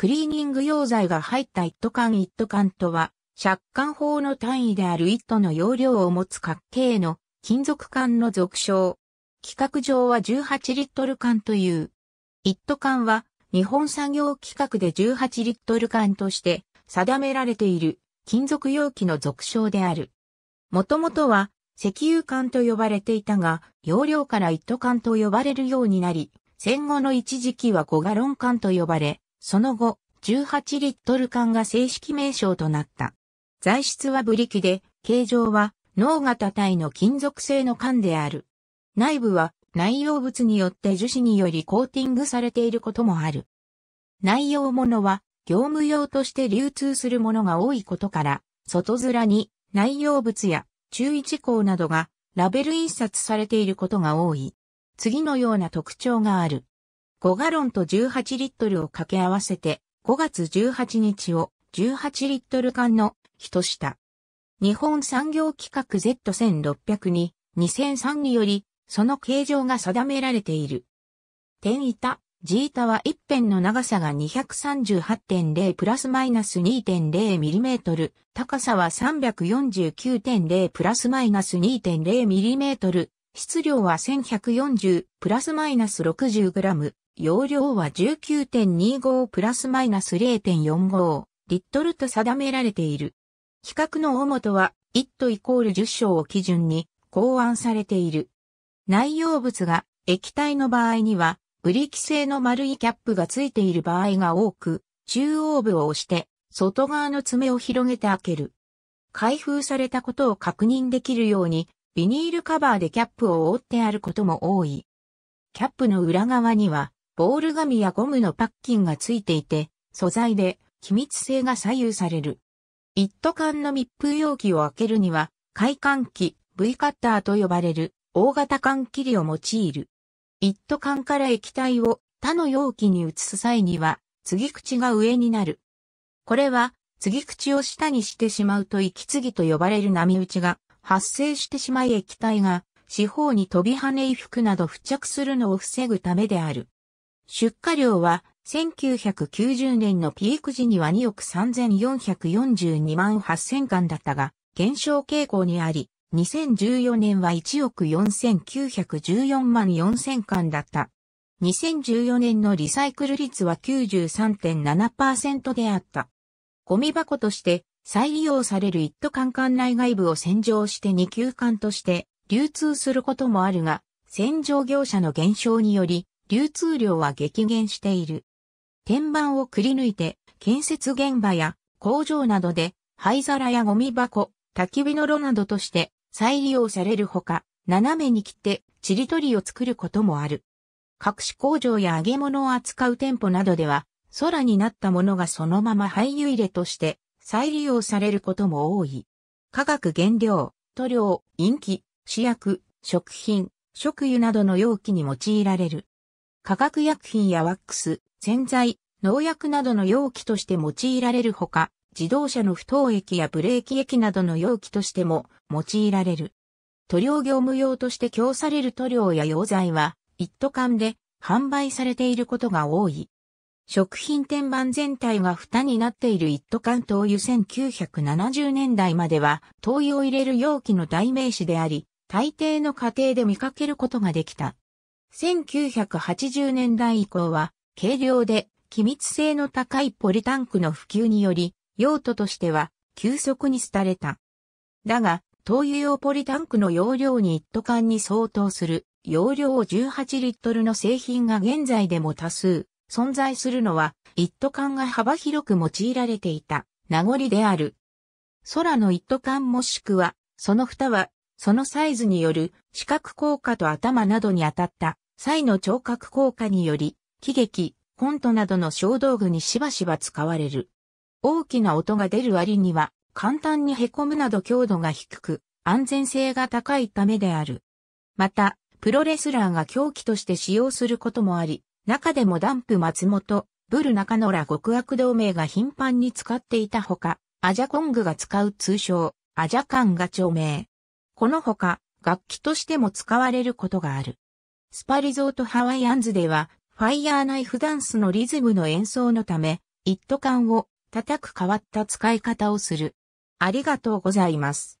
クリーニング溶剤が入った一斗缶一斗缶とは、借款法の単位である一斗の容量を持つ角形の金属管の俗称。規格上は18リットル缶という。一斗缶は日本作業規格で18リットル缶として定められている金属容器の俗称である。もともとは石油缶と呼ばれていたが、容量から一斗缶と呼ばれるようになり、戦後の一時期は5ガロン缶と呼ばれ、その後、18リットル缶が正式名称となった。材質はブリキで、形状は脳型体の金属製の缶である。内部は内容物によって樹脂によりコーティングされていることもある。内容物は業務用として流通するものが多いことから、外面に内容物や注意事項などがラベル印刷されていることが多い。次のような特徴がある。5ガロンと18リットルを掛け合わせて5月18日を18リットル缶の一下。日本産業規格 Z1600 に2003によりその形状が定められている。点板、地板は一辺の長さが238.0プラスマイナス2 0トル、高さは349.0プラスマイナス2 0トル、質量は1140プラスマイナス6 0ム。容量は19.25プラスマイナス0.45リットルと定められている。比較の大元は、1都イコール10章を基準に考案されている。内容物が液体の場合には、ブリキ製の丸いキャップがついている場合が多く、中央部を押して、外側の爪を広げて開ける。開封されたことを確認できるように、ビニールカバーでキャップを覆ってあることも多い。キャップの裏側には、ボール紙やゴムのパッキンがついていて、素材で気密性が左右される。一斗缶の密封容器を開けるには、開管器、V カッターと呼ばれる大型缶切りを用いる。一斗缶から液体を他の容器に移す際には、継ぎ口が上になる。これは、継ぎ口を下にしてしまうと息継ぎと呼ばれる波打ちが発生してしまい液体が四方に飛び跳ね衣服など付着するのを防ぐためである。出荷量は1990年のピーク時には2億3442万8000缶だったが、減少傾向にあり、2014年は1億4914万4000缶だった。2014年のリサイクル率は93.7%であった。ゴミ箱として再利用される一都缶館内外部を洗浄して二級管として流通することもあるが、洗浄業者の減少により流通量は激減している。天板をくり抜いて、建設現場や工場などで灰皿やゴミ箱、焚き火の炉などとして再利用されるほか、斜めに切ってちりとりを作ることもある。隠し工場や揚げ物を扱う店舗などでは、空になったものがそのまま廃油入れとして再利用されることも多い。化学原料、塗料、陰気、試薬、食品、食油などの容器に用いられる。化学薬品やワックス、洗剤、農薬などの容器として用いられるほか、自動車の不凍液やブレーキ液などの容器としても用いられる。塗料業務用として供される塗料や溶剤は、一斗缶で販売されていることが多い。食品天板全体が蓋になっている一斗缶灯油1970年代までは、灯油を入れる容器の代名詞であり、大抵の家庭で見かけることができた。1980年代以降は、軽量で機密性の高いポリタンクの普及により、用途としては急速に廃れた。だが、灯油用ポリタンクの容量に一斗缶に相当する容量を18リットルの製品が現在でも多数存在するのは一斗缶が幅広く用いられていた名残である。空の一斗缶もしくはその蓋はそのサイズによる視覚効果と頭などに当たった際の聴覚効果により、喜劇、コントなどの小道具にしばしば使われる。大きな音が出る割には、簡単に凹むなど強度が低く、安全性が高いためである。また、プロレスラーが狂気として使用することもあり、中でもダンプ松本、ブル中野ら極悪同盟が頻繁に使っていたほか、アジャコングが使う通称、アジャカンが著名。このほか、楽器としても使われることがある。スパリゾートハワイアンズでは、ファイヤーナイフダンスのリズムの演奏のため、一斗缶を叩く変わった使い方をする。ありがとうございます。